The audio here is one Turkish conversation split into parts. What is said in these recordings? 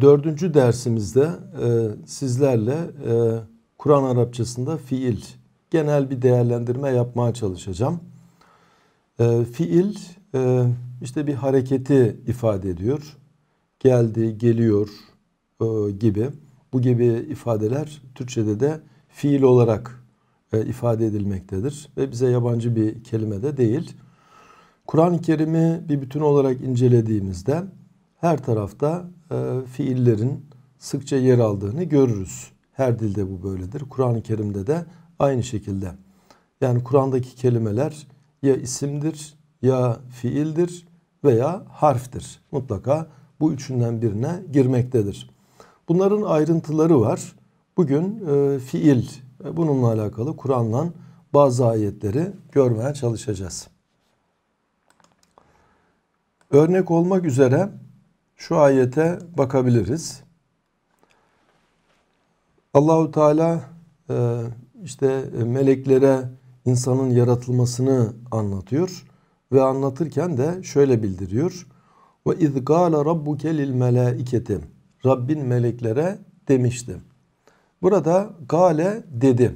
Dördüncü dersimizde e, sizlerle e, Kur'an Arapçasında fiil genel bir değerlendirme yapmaya çalışacağım. E, fiil e, işte bir hareketi ifade ediyor. Geldi, geliyor e, gibi. Bu gibi ifadeler Türkçe'de de fiil olarak e, ifade edilmektedir. Ve bize yabancı bir kelime de değil. Kur'an-ı Kerim'i bir bütün olarak incelediğimizde her tarafta e, fiillerin sıkça yer aldığını görürüz. Her dilde bu böyledir. Kur'an-ı Kerim'de de aynı şekilde. Yani Kur'an'daki kelimeler ya isimdir ya fiildir veya harftir. Mutlaka bu üçünden birine girmektedir. Bunların ayrıntıları var. Bugün e, fiil e, bununla alakalı Kur'an'la bazı ayetleri görmeye çalışacağız. Örnek olmak üzere şu ayete bakabiliriz. Allahu Teala e, işte e, meleklere insanın yaratılmasını anlatıyor ve anlatırken de şöyle bildiriyor. Ve iz gâle rabbuke lil melâiketi. Rabbin meleklere demişti. Burada gale dedi.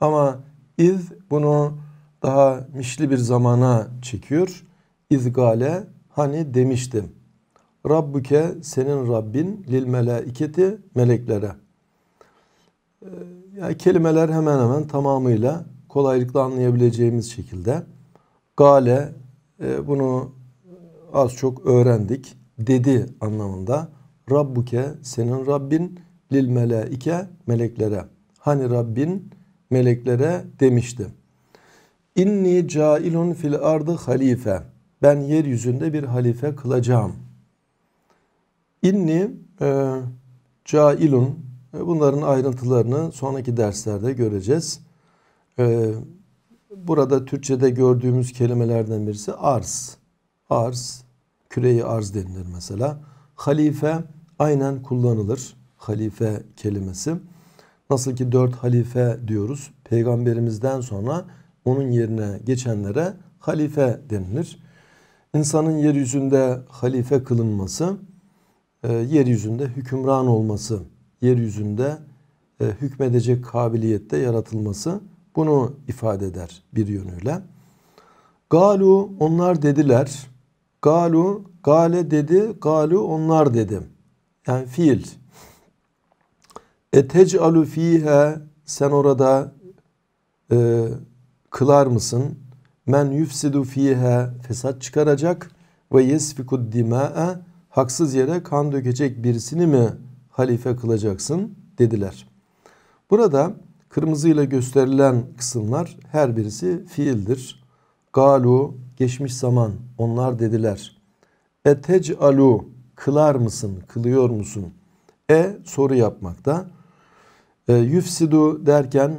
Ama iz bunu daha mişli bir zamana çekiyor. İz hani demiştim Rabbuke senin Rabbin lil melaiketi meleklere. Ee, yani kelimeler hemen hemen tamamıyla kolaylıkla anlayabileceğimiz şekilde. Gale e, bunu az çok öğrendik. Dedi anlamında. Rabbuke senin Rabbin lil melaike meleklere. Hani Rabbin meleklere demişti. İnni cailun fil ardı halife. Ben yeryüzünde bir halife kılacağım.'' İnni e, cailun e, bunların ayrıntılarını sonraki derslerde göreceğiz. E, burada Türkçe'de gördüğümüz kelimelerden birisi arz. Arz, küreyi arz denilir mesela. Halife aynen kullanılır. Halife kelimesi. Nasıl ki dört halife diyoruz. Peygamberimizden sonra onun yerine geçenlere halife denilir. İnsanın yeryüzünde halife kılınması e, yeryüzünde hükümran olması, yeryüzünde e, hükmedecek kabiliyette yaratılması bunu ifade eder bir yönüyle. Galu onlar dediler. Galu gale dedi, galu onlar dedim. Yani fiil. Etec'alu fiha sen orada e, kılar mısın? Men yufsidu fiha fesat çıkaracak ve yesfiku dima'e haksız yere kan dökecek birisini mi halife kılacaksın dediler. Burada kırmızıyla gösterilen kısımlar her birisi fiildir. Galu geçmiş zaman onlar dediler. Etec alu kılar mısın kılıyor musun? E soru yapmakta. E, yüfsidu derken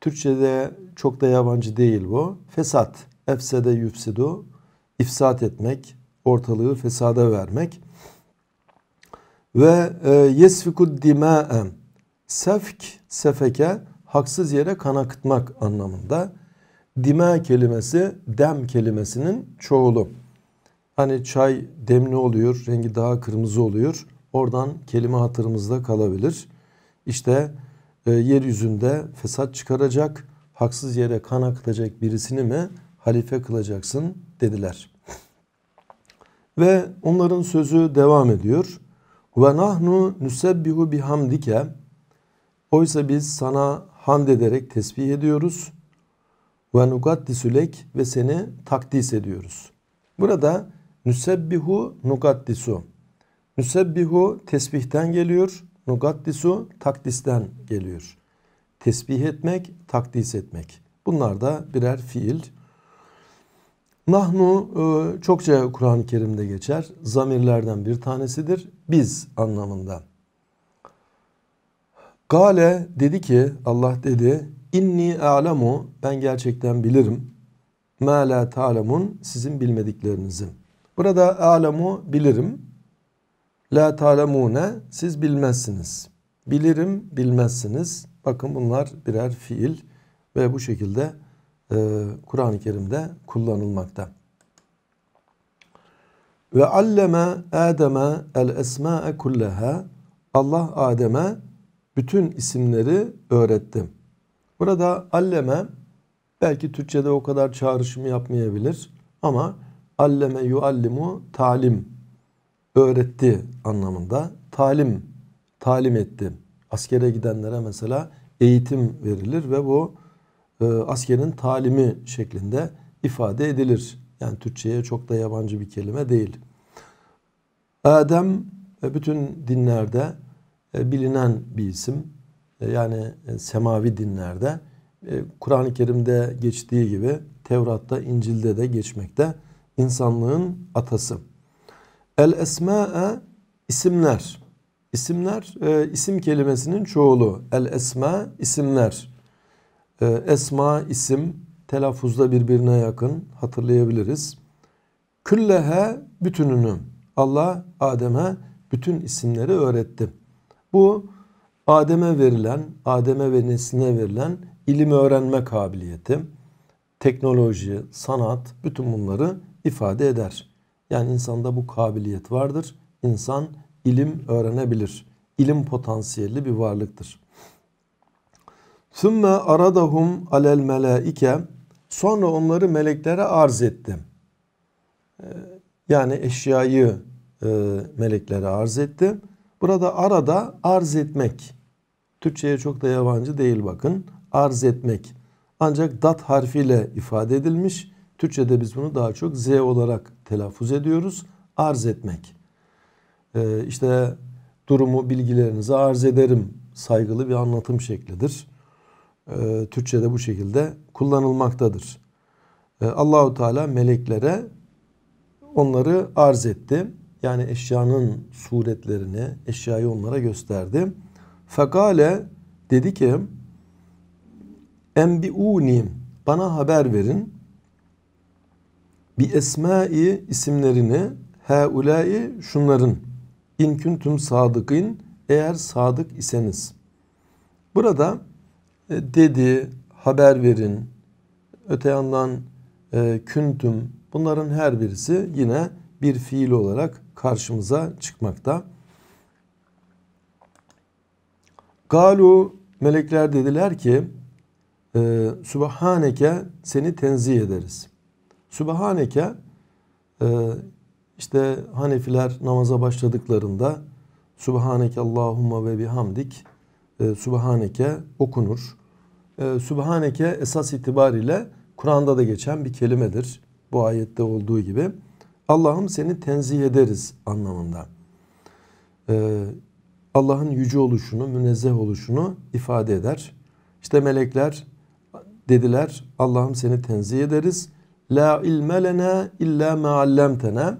Türkçe'de çok da yabancı değil bu. Fesat, efsede yüfsidu, ifsat etmek, ortalığı fesada vermek. Ve e, yesfikud dima'e sefk sefeke haksız yere kan akıtmak anlamında. Dime kelimesi dem kelimesinin çoğulu. Hani çay demli oluyor, rengi daha kırmızı oluyor. Oradan kelime hatırımızda kalabilir. İşte e, yeryüzünde fesat çıkaracak, haksız yere kan akıtacak birisini mi halife kılacaksın dediler. Ve onların sözü devam ediyor. Ve nahnu nusebbihu bihamdike Oysa biz sana hamd ederek tesbih ediyoruz. Ve nugaddisu lek ve seni takdis ediyoruz. Burada nusebbihu nugaddisu. Nusebbihu tesbihten geliyor. Nugaddisu takdisten geliyor. Tesbih etmek, takdis etmek. Bunlar da birer fiil. Nahnu e, çokça Kur'an-ı Kerim'de geçer. Zamirlerden bir tanesidir. Biz anlamında. Gale dedi ki Allah dedi inni a'lemu ben gerçekten bilirim. Ma la ta'lemun sizin bilmediklerinizi. Burada a'lemu bilirim. La talamune siz bilmezsiniz. Bilirim bilmezsiniz. Bakın bunlar birer fiil ve bu şekilde e, Kur'an-ı Kerim'de kullanılmakta. Ve alleme Adem'e el esma'e kulleha Allah Adem'e bütün isimleri öğretti. Burada alleme belki Türkçe'de o kadar çağrışımı yapmayabilir ama alleme yuallimu talim öğretti anlamında. Talim, talim etti. Askere gidenlere mesela eğitim verilir ve bu e, askerin talimi şeklinde ifade edilir. Yani Türkçe'ye çok da yabancı bir kelime değil. Adem e, bütün dinlerde e, bilinen bir isim. Yani semavi dinlerde. Kur'an-ı Kerim'de geçtiği gibi Tevrat'ta, İncil'de de geçmekte. insanlığın atası. El esma'e isimler. İsimler isim kelimesinin çoğulu. El esma isimler. Ee, esma isim telaffuzda birbirine yakın hatırlayabiliriz. Küllehe bütününü Allah Adem'e bütün isimleri öğretti. Bu Adem'e verilen, Adem'e ve nesline verilen ilim öğrenme kabiliyeti, teknoloji, sanat bütün bunları ifade eder. Yani insanda bu kabiliyet vardır. İnsan ilim öğrenebilir. İlim potansiyelli bir varlıktır. Sümme aradahum alel melaike sonra onları meleklere arz etti. Ee, yani eşyayı e, meleklere arz etti. Burada arada arz etmek. Türkçe'ye çok da yabancı değil bakın. Arz etmek. Ancak dat harfiyle ifade edilmiş. Türkçe'de biz bunu daha çok z olarak telaffuz ediyoruz. Arz etmek. Ee, işte durumu bilgilerinize arz ederim saygılı bir anlatım şeklidir e, Türkçe'de bu şekilde kullanılmaktadır. E, Allahu Teala meleklere onları arz etti. Yani eşyanın suretlerini, eşyayı onlara gösterdi. Fakale dedi ki Enbi'uni bana haber verin. Bi esmai isimlerini heulai şunların in kuntum sadıkın eğer sadık iseniz. Burada e, dedi, haber verin, öte yandan e, küntüm bunların her birisi yine bir fiil olarak karşımıza çıkmakta. Galu melekler dediler ki e, Sübhaneke seni tenzih ederiz. Sübhaneke e, işte Hanefiler namaza başladıklarında Sübhaneke Allahumma ve bihamdik e, Subhaneke okunur. E, Subhaneke esas itibariyle Kur'an'da da geçen bir kelimedir. Bu ayette olduğu gibi. Allah'ım seni tenzih ederiz anlamında. E, Allah'ın yüce oluşunu, münezzeh oluşunu ifade eder. İşte melekler dediler Allah'ım seni tenzih ederiz. La ilme lena illa ma allamtena.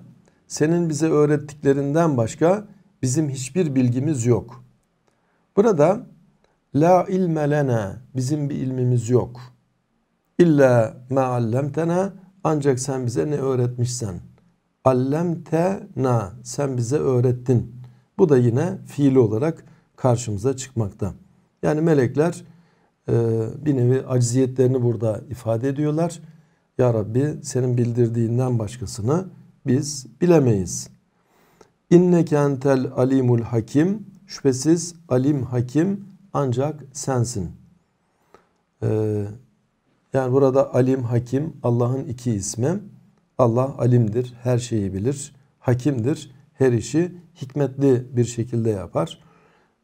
Senin bize öğrettiklerinden başka bizim hiçbir bilgimiz yok. Burada la ilme lena bizim bir ilmimiz yok. İlla ma allemtena ancak sen bize ne öğretmişsen. Allemtena sen bize öğrettin. Bu da yine fiili olarak karşımıza çıkmakta. Yani melekler e, bir nevi acziyetlerini burada ifade ediyorlar. Ya Rabbi senin bildirdiğinden başkasını biz bilemeyiz. İnneke kentel alimul hakim Şüphesiz alim hakim ancak sensin. Ee, yani burada alim hakim Allah'ın iki ismi. Allah alimdir, her şeyi bilir. Hakimdir, her işi hikmetli bir şekilde yapar.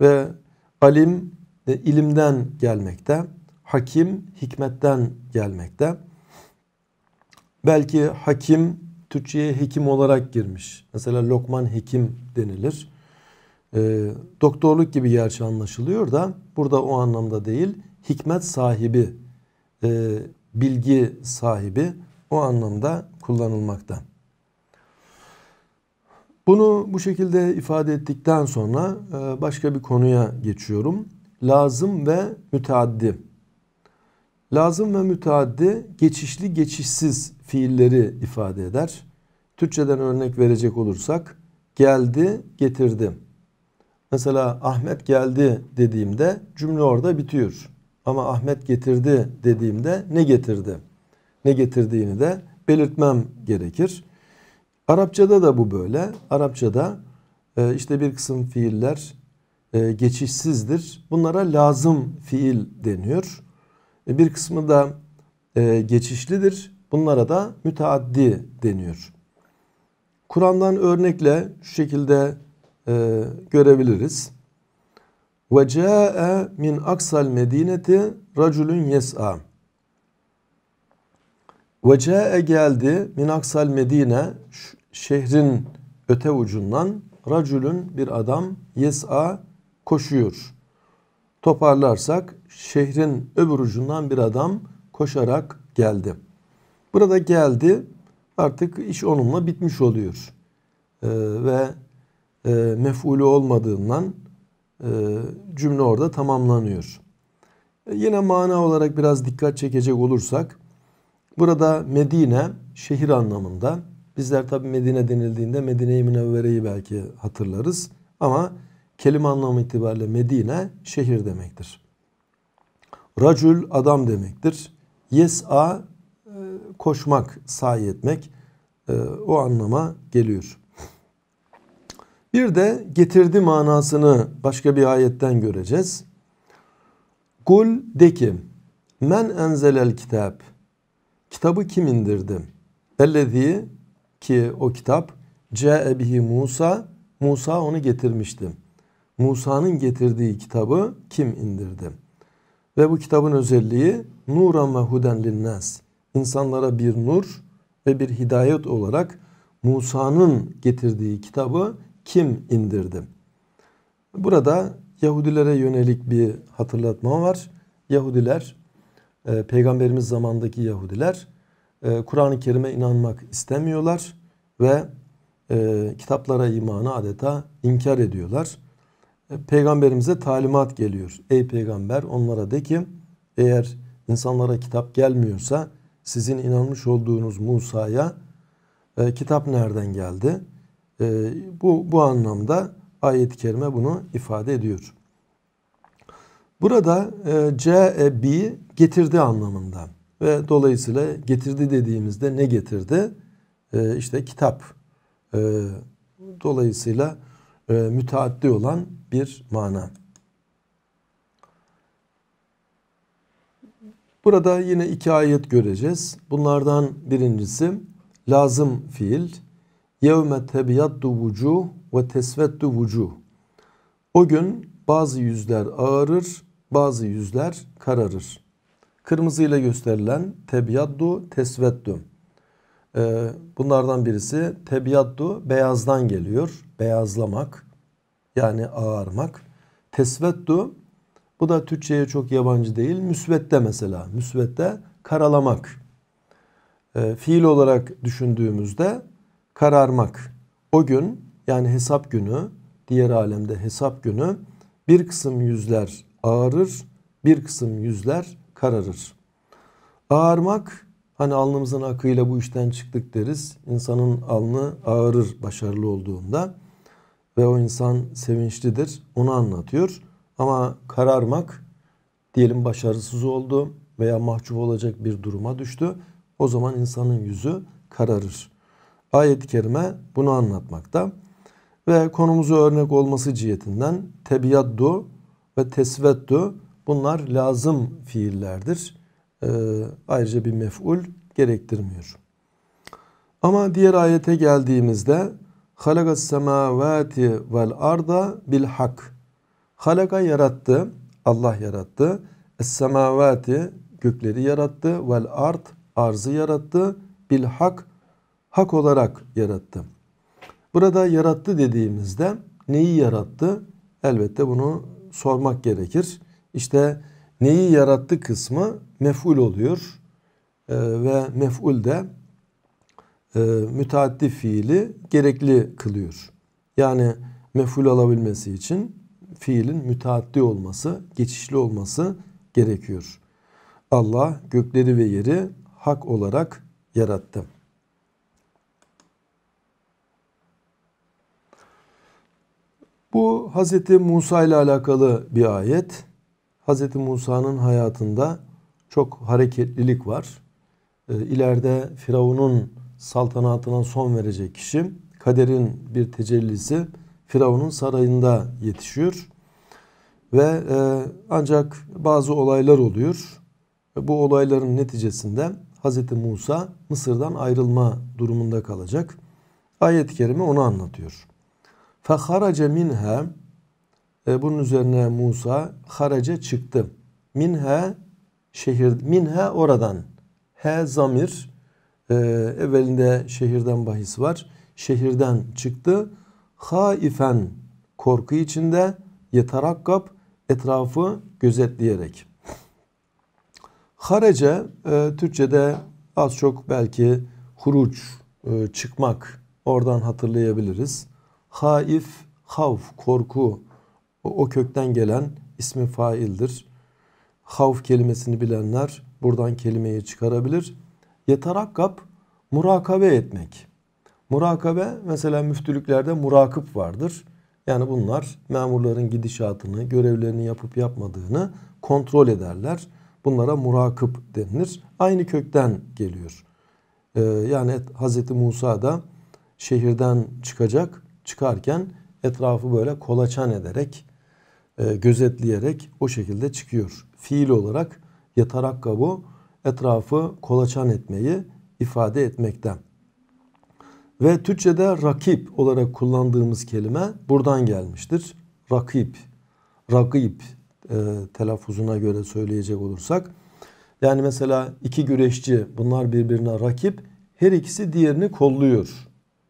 Ve alim e, ilimden gelmekte, hakim hikmetten gelmekte. Belki hakim Türkçe'ye hekim olarak girmiş. Mesela Lokman hekim denilir e, doktorluk gibi gerçi anlaşılıyor da burada o anlamda değil hikmet sahibi e, bilgi sahibi o anlamda kullanılmakta. Bunu bu şekilde ifade ettikten sonra e, başka bir konuya geçiyorum. Lazım ve müteaddi. Lazım ve müteaddi geçişli geçişsiz fiilleri ifade eder. Türkçeden örnek verecek olursak geldi, getirdi. Mesela Ahmet geldi dediğimde cümle orada bitiyor. Ama Ahmet getirdi dediğimde ne getirdi? Ne getirdiğini de belirtmem gerekir. Arapçada da bu böyle. Arapçada e, işte bir kısım fiiller e, geçişsizdir. Bunlara lazım fiil deniyor. E, bir kısmı da geçişlidir. Bunlara da müteaddi deniyor. Kur'an'dan örnekle şu şekilde e, görebiliriz. Ve ca'e min aksal medineti raculun yes'a. Ve ca'e geldi min aksal medine şehrin öte ucundan raculun bir adam yes'a koşuyor. Toparlarsak şehrin öbür ucundan bir adam koşarak geldi. Burada geldi artık iş onunla bitmiş oluyor. Ee, ve e, mef'ulü olmadığından e, cümle orada tamamlanıyor. E, yine mana olarak biraz dikkat çekecek olursak burada Medine şehir anlamında bizler tabi Medine denildiğinde Medine-i Münevvere'yi belki hatırlarız ama kelime anlamı itibariyle Medine şehir demektir. Racül adam demektir. Yes'a e, koşmak, sahi etmek e, o anlama geliyor. Bir de getirdi manasını başka bir ayetten göreceğiz. Kul de ki men enzelel kitap kitabı kim indirdi? Ellezi ki o kitap ce'e Musa Musa onu getirmişti. Musa'nın getirdiği kitabı kim indirdi? Ve bu kitabın özelliği nuran ve huden linnas. İnsanlara bir nur ve bir hidayet olarak Musa'nın getirdiği kitabı kim indirdi? Burada Yahudilere yönelik bir hatırlatma var. Yahudiler, e, Peygamberimiz zamandaki Yahudiler e, Kur'an-ı Kerim'e inanmak istemiyorlar ve e, kitaplara imanı adeta inkar ediyorlar. Peygamberimize talimat geliyor. Ey peygamber onlara de ki eğer insanlara kitap gelmiyorsa sizin inanmış olduğunuz Musa'ya e, kitap nereden geldi? E, bu, bu anlamda ayet-i kerime bunu ifade ediyor. Burada e, ce bi getirdi anlamında ve dolayısıyla getirdi dediğimizde ne getirdi? E, işte kitap. E, dolayısıyla e, müteaddi olan bir mana. Burada yine iki ayet göreceğiz. Bunlardan birincisi lazım fiil. Yevme tebyaddu vucuh ve tesveddu vucuh. O gün bazı yüzler ağarır, bazı yüzler kararır. Kırmızıyla gösterilen tebyaddu, tesveddu. Ee, bunlardan birisi tebyaddu beyazdan geliyor. Beyazlamak yani ağarmak. Tesveddu bu da Türkçe'ye çok yabancı değil. Müsvedde mesela. Müsvedde karalamak. Ee, fiil olarak düşündüğümüzde kararmak. O gün yani hesap günü diğer alemde hesap günü bir kısım yüzler ağarır, bir kısım yüzler kararır. Ağarmak hani alnımızın akıyla bu işten çıktık deriz. İnsanın alnı ağarır başarılı olduğunda ve o insan sevinçlidir. Onu anlatıyor. Ama kararmak diyelim başarısız oldu veya mahcup olacak bir duruma düştü. O zaman insanın yüzü kararır. Ayet-i kerime bunu anlatmakta. Ve konumuzu örnek olması cihetinden tebiyaddu ve tesveddu bunlar lazım fiillerdir. Ee, ayrıca bir mef'ul gerektirmiyor. Ama diğer ayete geldiğimizde halakas semavati vel arda bil hak. Halaka yarattı. Allah yarattı. Es semavati gökleri yarattı. Vel ard arzı yarattı. Bil hak hak olarak yarattı. Burada yarattı dediğimizde neyi yarattı? Elbette bunu sormak gerekir. İşte neyi yarattı kısmı mef'ul oluyor ee, ve mef'ul de e, müteaddi fiili gerekli kılıyor. Yani mef'ul alabilmesi için fiilin müteaddi olması, geçişli olması gerekiyor. Allah gökleri ve yeri hak olarak yarattı. Bu Hz. Musa ile alakalı bir ayet. Hz. Musa'nın hayatında çok hareketlilik var. Ee, ileride Firavun'un saltanatına son verecek kişi kaderin bir tecellisi Firavun'un sarayında yetişiyor. Ve e, ancak bazı olaylar oluyor. Ve bu olayların neticesinde Hz. Musa Mısır'dan ayrılma durumunda kalacak. Ayet-i Kerime onu anlatıyor. Feharace minha e, bunun üzerine Musa harace çıktı. Minha şehir minha oradan. He zamir e, evvelinde şehirden bahis var. Şehirden çıktı. Haifen korku içinde yetarakkab etrafı gözetleyerek. Harece e, Türkçe'de az çok belki huruç, e, çıkmak oradan hatırlayabiliriz. Haif, havf, korku o, o kökten gelen ismi faildir. Havf kelimesini bilenler buradan kelimeyi çıkarabilir. Yetarakkab, murakabe etmek. Murakabe mesela müftülüklerde murakip vardır. Yani bunlar memurların gidişatını, görevlerini yapıp yapmadığını kontrol ederler. Bunlara murakip denilir. Aynı kökten geliyor. Ee, yani Hz. Musa da şehirden çıkacak çıkarken etrafı böyle kolaçan ederek, e, gözetleyerek o şekilde çıkıyor. Fiil olarak yatarak kabu etrafı kolaçan etmeyi ifade etmekten. Ve Türkçe'de rakip olarak kullandığımız kelime buradan gelmiştir. Rakip, rakip e, telaffuzuna göre söyleyecek olursak. Yani mesela iki güreşçi bunlar birbirine rakip. Her ikisi diğerini kolluyor.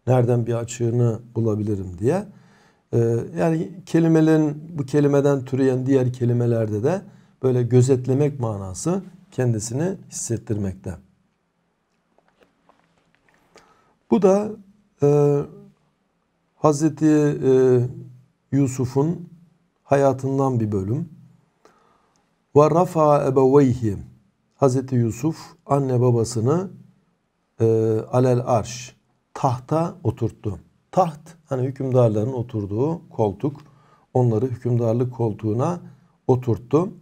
Nereden bir açığını bulabilirim diye. Ee, yani kelimelerin bu kelimeden türeyen diğer kelimelerde de böyle gözetlemek manası kendisini hissettirmekte. Bu da e, Hazreti e, Yusuf'un hayatından bir bölüm. Ve rafa ebeveyhi Hazreti Yusuf anne babasını e, alel arş tahta oturttu. Taht hani hükümdarların oturduğu koltuk. Onları hükümdarlık koltuğuna oturttu.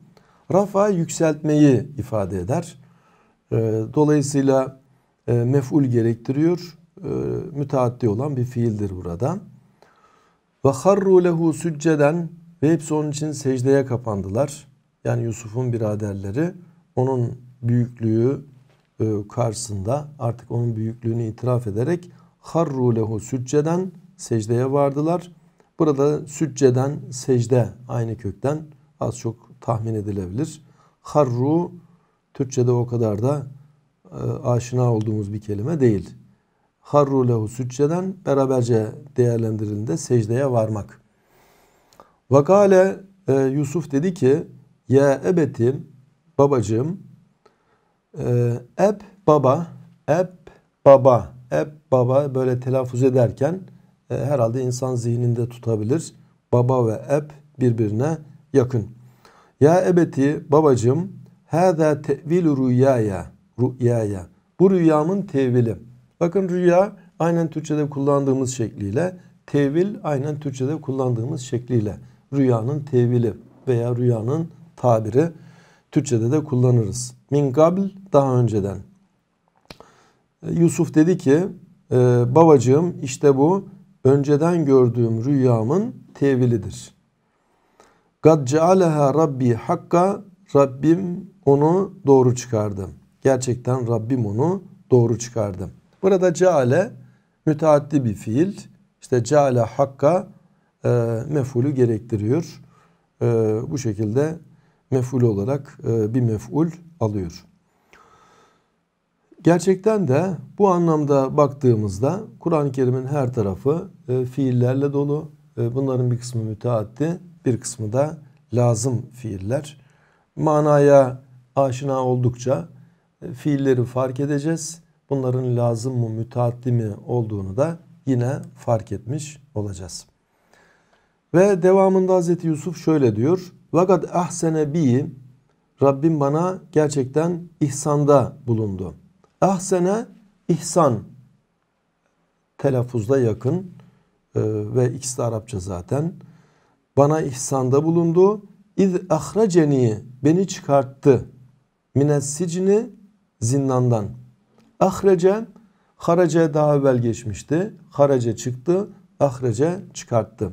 Rafa yükseltmeyi ifade eder. Ee, dolayısıyla e, mef'ul gerektiriyor. Ee, müteaddi olan bir fiildir burada. Ve harru lehu sücceden ve hepsi onun için secdeye kapandılar. Yani Yusuf'un biraderleri onun büyüklüğü e, karşısında artık onun büyüklüğünü itiraf ederek harru lehu sücceden secdeye vardılar. Burada sücceden secde aynı kökten az çok tahmin edilebilir. Harru Türkçe'de o kadar da e, aşina olduğumuz bir kelime değil. Harru lehu sücceden beraberce değerlendirildiğinde secdeye varmak. Vakale e, Yusuf dedi ki ya ebetim babacığım e, eb baba eb baba hep baba böyle telaffuz ederken e, herhalde insan zihninde tutabilir. Baba ve eb birbirine yakın. Ya ebeti babacığım hâzâ te'vilu rüyaya rüyaya bu rüyamın tevili. Bakın rüya aynen Türkçe'de kullandığımız şekliyle tevil aynen Türkçe'de kullandığımız şekliyle rüyanın tevili veya rüyanın tabiri Türkçe'de de kullanırız. Min gabl daha önceden e, Yusuf dedi ki e, babacığım işte bu önceden gördüğüm rüyamın tevilidir. Gad cealeha Rabbi hakka Rabbim onu doğru çıkardı. Gerçekten Rabbim onu doğru çıkardı. Burada ceale müteaddi bir fiil. İşte ceale hakka e, mefulü gerektiriyor. E, bu şekilde meful olarak e, bir meful alıyor. Gerçekten de bu anlamda baktığımızda Kur'an-ı Kerim'in her tarafı e, fiillerle dolu. E, bunların bir kısmı müteaddi, bir kısmı da lazım fiiller. Manaya aşina oldukça e, fiilleri fark edeceğiz. Bunların lazım mı, müteaddi mi olduğunu da yine fark etmiş olacağız. Ve devamında Hz. Yusuf şöyle diyor. Vakat ahsene bi Rabbim bana gerçekten ihsanda bulundu. Ahsene ihsan telaffuzda yakın e, ve ikisi de Arapça zaten. Bana ihsanda bulundu. İz ahraceni beni çıkarttı. Mines sicni zindandan. Ahrece harace daha evvel geçmişti. Harace çıktı. Ahrece çıkarttı.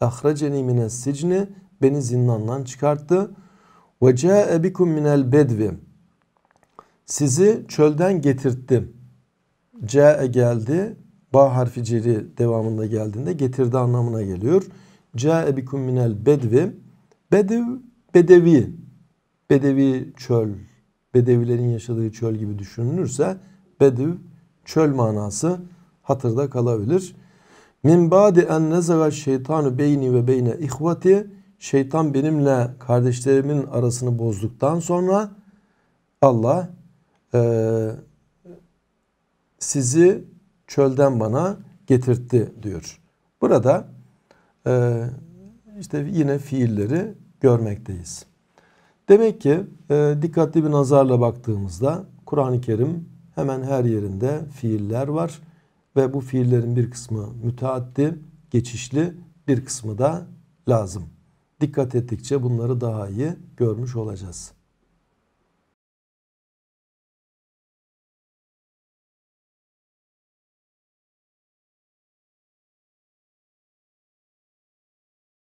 Ahraceni mines sicni beni zindandan çıkarttı. Ve ca'e bikum minel bedvim sizi çölden getirttim. C'e geldi. Ba harfi ciri devamında geldiğinde getirdi anlamına geliyor. C'e bikum minel bedvi. Bedev, bedevi. Bedevi çöl. Bedevilerin yaşadığı çöl gibi düşünülürse bedev çöl manası hatırda kalabilir. Min ba'di en nezara şeytanu beyni ve beyne ihvati. Şeytan benimle kardeşlerimin arasını bozduktan sonra Allah e, sizi çölden bana getirtti diyor. Burada e, işte yine fiilleri görmekteyiz. Demek ki e, dikkatli bir nazarla baktığımızda Kur'an-ı Kerim hemen her yerinde fiiller var ve bu fiillerin bir kısmı müteaddi, geçişli, bir kısmı da lazım. Dikkat ettikçe bunları daha iyi görmüş olacağız.